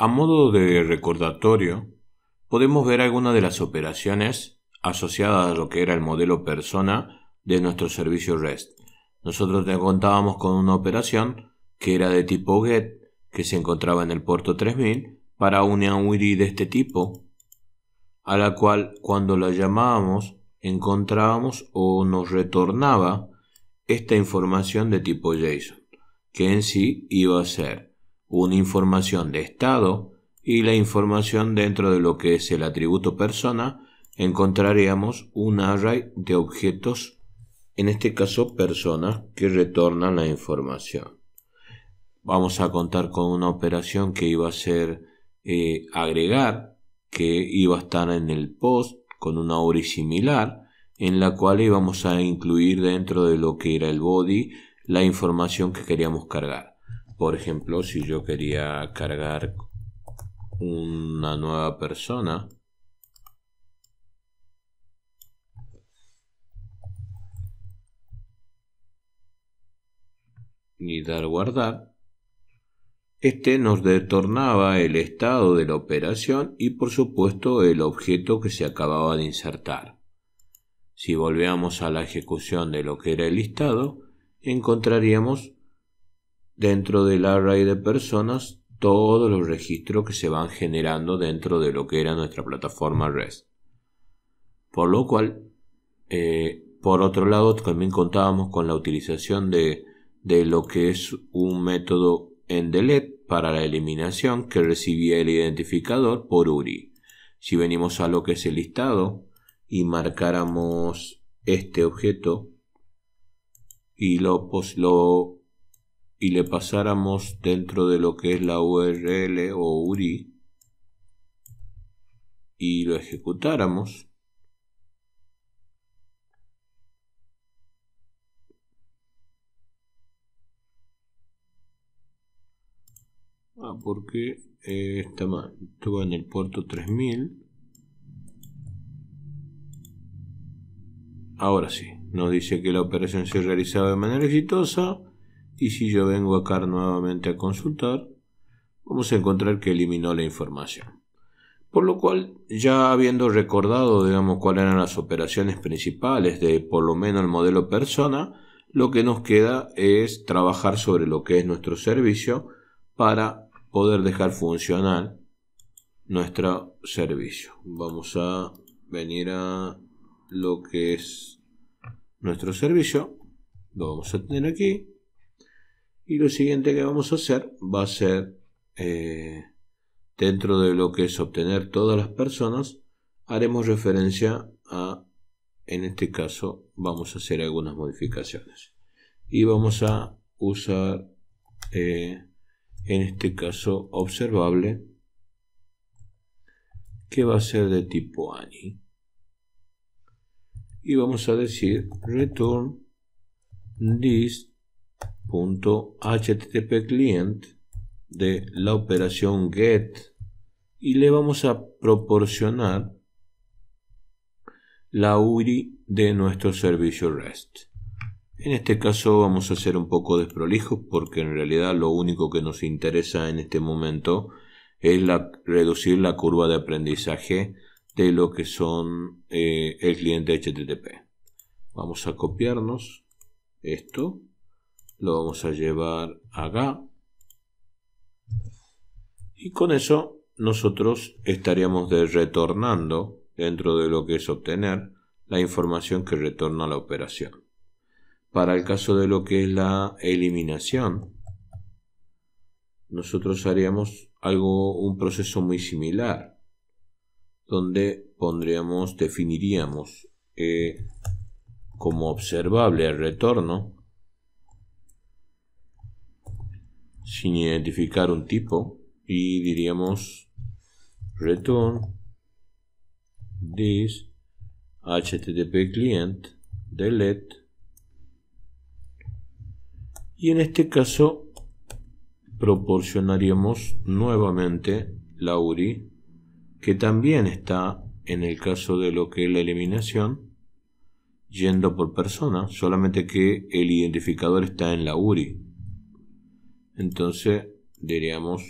A modo de recordatorio, podemos ver algunas de las operaciones asociadas a lo que era el modelo persona de nuestro servicio REST. Nosotros contábamos con una operación que era de tipo GET, que se encontraba en el puerto 3000, para un ID de este tipo, a la cual cuando la llamábamos encontrábamos o nos retornaba esta información de tipo JSON, que en sí iba a ser una información de estado y la información dentro de lo que es el atributo persona, encontraríamos un array de objetos, en este caso personas, que retornan la información. Vamos a contar con una operación que iba a ser eh, agregar, que iba a estar en el post con una URI similar, en la cual íbamos a incluir dentro de lo que era el body la información que queríamos cargar. Por ejemplo, si yo quería cargar una nueva persona, y dar guardar, este nos detornaba el estado de la operación y por supuesto el objeto que se acababa de insertar. Si volvíamos a la ejecución de lo que era el listado, encontraríamos dentro del array de personas todos los registros que se van generando dentro de lo que era nuestra plataforma REST. Por lo cual, eh, por otro lado, también contábamos con la utilización de, lo que es un método en delete para la eliminación que recibía el identificador por URI. Si venimos a lo que es el listado y marcáramos este objeto y lo, pues, lo y le pasáramos dentro de lo que es la URL o URI y lo ejecutáramos, ah, porque estaba eh, está mal. en el puerto 3000. Ahora sí, nos dice que la operación se realizaba de manera exitosa y si yo vengo acá nuevamente a consultar, vamos a encontrar que eliminó la información. Por lo cual, ya habiendo recordado, digamos, cuáles eran las operaciones principales de por lo menos el modelo persona, lo que nos queda es trabajar sobre lo que es nuestro servicio para poder dejar funcional nuestro servicio. Vamos a venir a lo que es nuestro servicio. Lo vamos a tener aquí. Y lo siguiente que vamos a hacer va a ser, eh, dentro de lo que es obtener todas las personas, haremos referencia a, en este caso, vamos a hacer algunas modificaciones. Y vamos a usar, eh, en este caso, observable, que va a ser de tipo ANI. Y vamos a decir return this .http client de la operación get y le vamos a proporcionar la URI de nuestro servicio REST. En este caso vamos a ser un poco desprolijos porque en realidad lo único que nos interesa en este momento es reducir la curva de aprendizaje de lo que son eh, el cliente HTTP. Vamos a copiarnos esto lo vamos a llevar acá y con eso nosotros estaríamos de retornando dentro de lo que es obtener la información que retorna la operación. Para el caso de lo que es la eliminación, nosotros haríamos algo, un proceso muy similar, donde pondríamos, definiríamos eh, como observable el retorno sin identificar un tipo y diríamos return this http client delete y en este caso proporcionaríamos nuevamente la URI que también está en el caso de lo que es la eliminación yendo por persona solamente que el identificador está en la URI entonces diríamos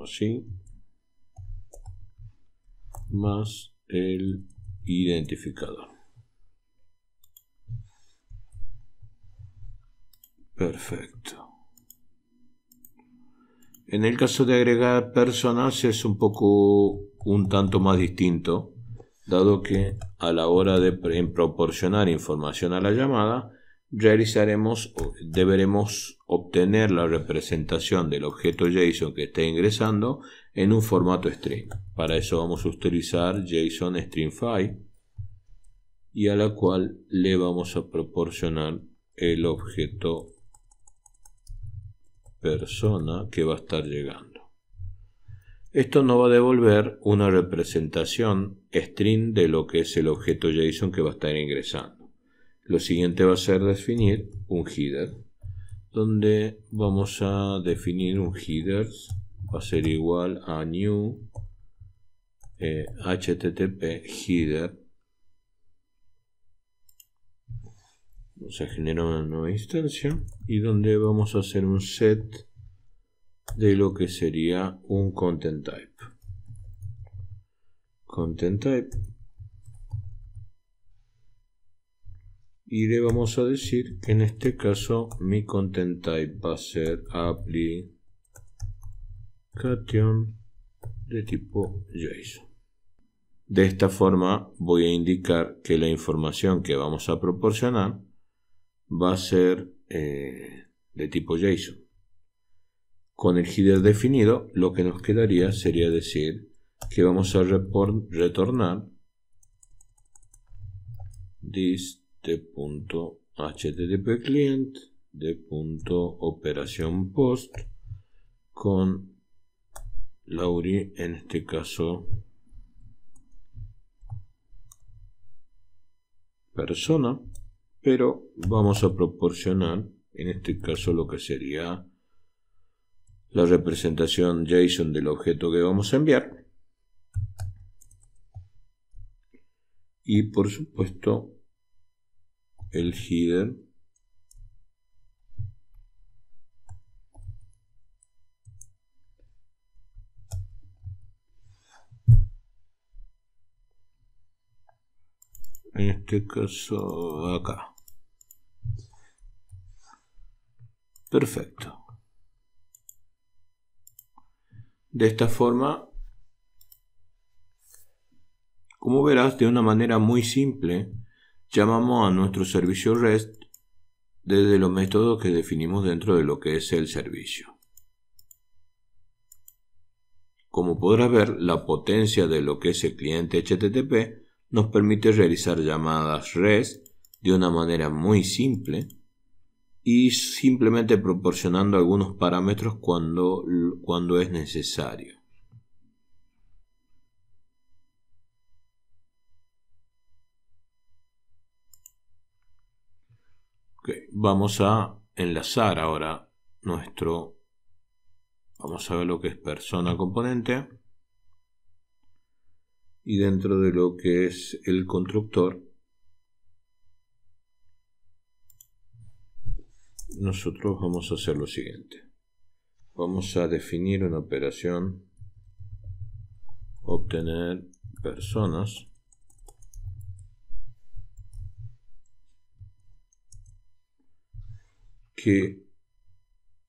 así más el identificador. Perfecto. En el caso de agregar personas es un poco un tanto más distinto dado que a la hora de proporcionar información a la llamada, realizaremos deberemos obtener la representación del objeto JSON que esté ingresando en un formato string. Para eso vamos a utilizar JSON Stringify y a la cual le vamos a proporcionar el objeto persona que va a estar llegando. Esto nos va a devolver una representación string de lo que es el objeto JSON que va a estar ingresando. Lo siguiente va a ser definir un header, donde vamos a definir un header, va a ser igual a new eh, http header. Vamos a generar una nueva instancia y donde vamos a hacer un set de lo que sería un content type. Content type. Y le vamos a decir que en este caso mi content type va a ser application de tipo JSON. De esta forma voy a indicar que la información que vamos a proporcionar va a ser eh, de tipo JSON. Con el header definido, lo que nos quedaría sería decir que vamos a retornar this punto http client de punto operación post con lauri en este caso persona pero vamos a proporcionar en este caso lo que sería la representación JSON del objeto que vamos a enviar. Y por supuesto el header en este caso acá perfecto De esta forma, como verás, de una manera muy simple, llamamos a nuestro servicio REST desde los métodos que definimos dentro de lo que es el servicio. Como podrás ver, la potencia de lo que es el cliente HTTP nos permite realizar llamadas REST de una manera muy simple, y simplemente proporcionando algunos parámetros cuando, cuando es necesario. vamos a enlazar ahora nuestro, vamos a ver lo que es persona componente y dentro de lo que es el constructor nosotros vamos a hacer lo siguiente. Vamos a definir una operación obtener personas que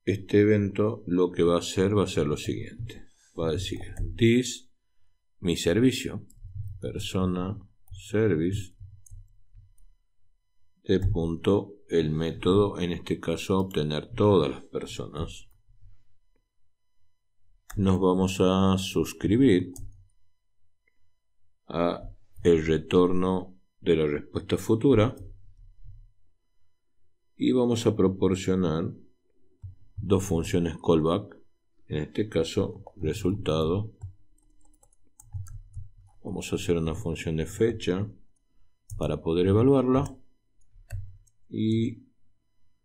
este evento lo que va a hacer va a ser lo siguiente. Va a decir this mi servicio persona service de punto el método, en este caso obtener todas las personas, nos vamos a suscribir a el retorno de la respuesta futura y vamos a proporcionar dos funciones callback, en este caso resultado. Vamos a hacer una función de fecha para poder evaluarla y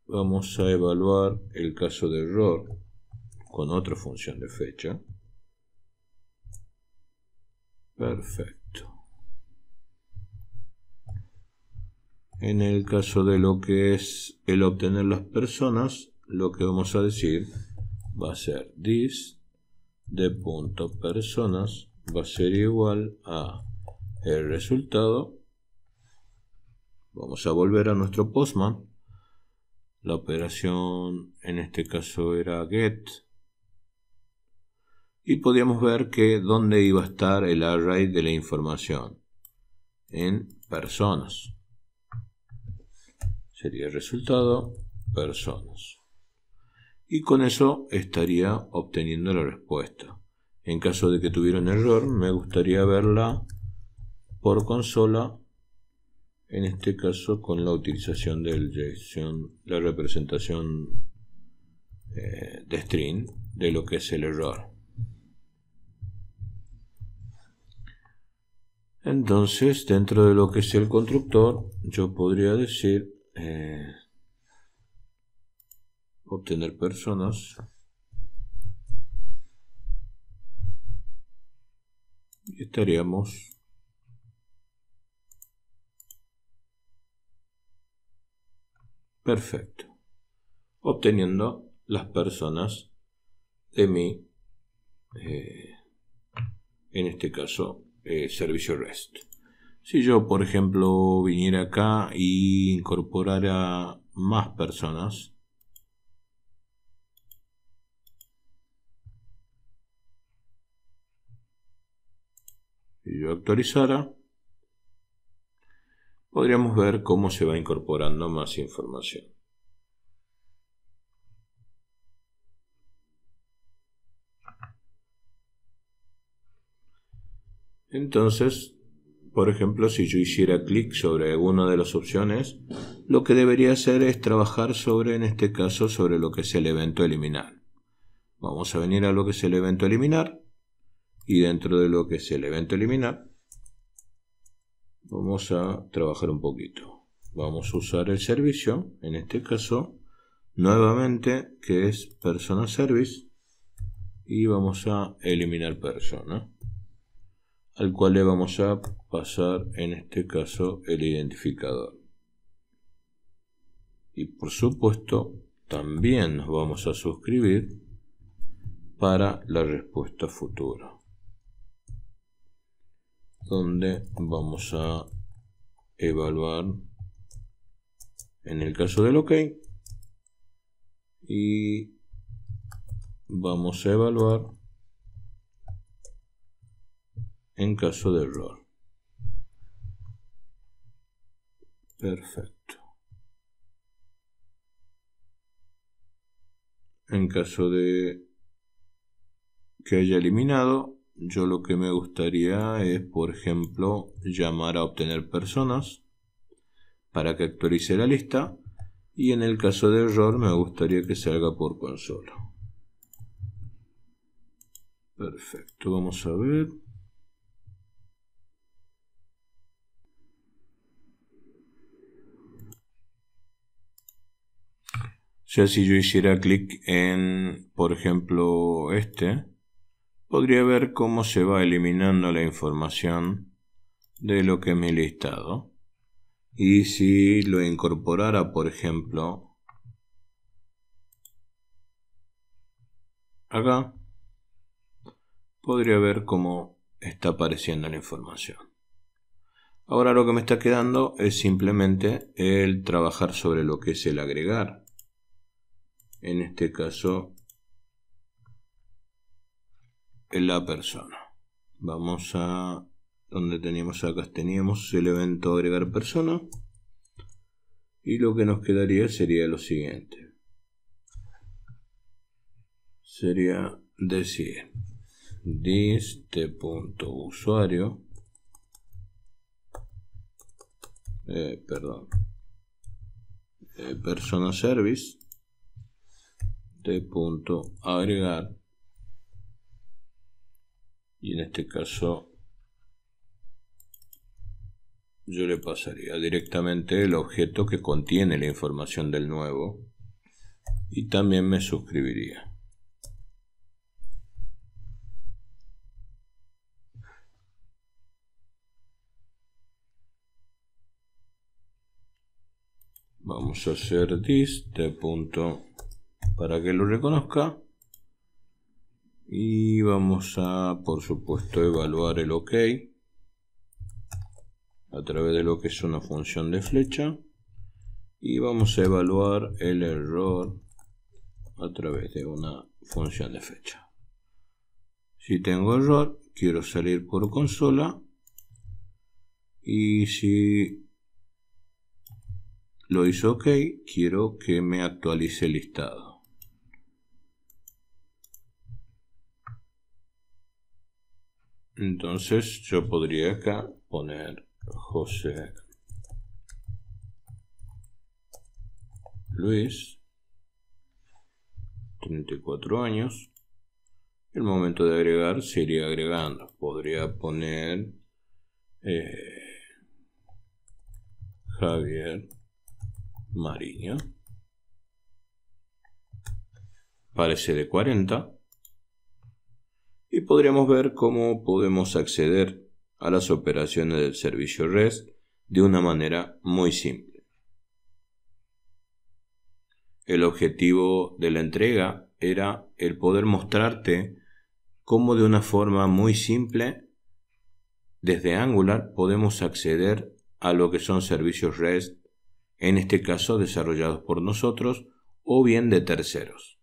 vamos a evaluar el caso de error con otra función de fecha. Perfecto. En el caso de lo que es el obtener las personas, lo que vamos a decir va a ser this de punto personas va a ser igual a el resultado Vamos a volver a nuestro postman. La operación en este caso era get. Y podíamos ver que dónde iba a estar el array de la información. En personas. Sería el resultado personas. Y con eso estaría obteniendo la respuesta. En caso de que tuviera un error, me gustaría verla por consola en este caso con la utilización de la representación eh, de string de lo que es el error. Entonces, dentro de lo que es el constructor, yo podría decir eh, obtener personas. Y estaríamos perfecto, obteniendo las personas de mi, eh, en este caso, eh, servicio REST. Si yo, por ejemplo, viniera acá e incorporara más personas, y yo actualizara, podríamos ver cómo se va incorporando más información. Entonces, por ejemplo, si yo hiciera clic sobre alguna de las opciones, lo que debería hacer es trabajar sobre, en este caso, sobre lo que es el evento eliminar. Vamos a venir a lo que es el evento eliminar y dentro de lo que es el evento eliminar vamos a trabajar un poquito. Vamos a usar el servicio, en este caso, nuevamente, que es persona service, y vamos a eliminar persona, al cual le vamos a pasar, en este caso, el identificador. Y por supuesto, también nos vamos a suscribir para la respuesta futura donde vamos a evaluar en el caso del OK y vamos a evaluar en caso de error. Perfecto. En caso de que haya eliminado, yo lo que me gustaría es, por ejemplo, llamar a obtener personas para que actualice la lista y en el caso de error me gustaría que salga por consola. Perfecto, vamos a ver. Ya si yo hiciera clic en, por ejemplo, este, podría ver cómo se va eliminando la información de lo que me he listado. Y si lo incorporara, por ejemplo, acá, podría ver cómo está apareciendo la información. Ahora lo que me está quedando es simplemente el trabajar sobre lo que es el agregar. En este caso la persona. Vamos a donde teníamos acá, teníamos el evento agregar persona. Y lo que nos quedaría sería lo siguiente. Sería decir diste.usuario eh, perdón eh, persona service de punto agregar y en este caso yo le pasaría directamente el objeto que contiene la información del nuevo y también me suscribiría. Vamos a hacer dist punto para que lo reconozca y vamos a por supuesto evaluar el ok a través de lo que es una función de flecha y vamos a evaluar el error a través de una función de flecha si tengo error quiero salir por consola y si lo hizo ok quiero que me actualice el listado Entonces yo podría acá poner José Luis, 34 años. El momento de agregar se iría agregando. Podría poner eh, Javier Mariño. Parece de 40 y podríamos ver cómo podemos acceder a las operaciones del servicio REST de una manera muy simple. El objetivo de la entrega era el poder mostrarte cómo de una forma muy simple desde Angular podemos acceder a lo que son servicios REST, en este caso desarrollados por nosotros o bien de terceros.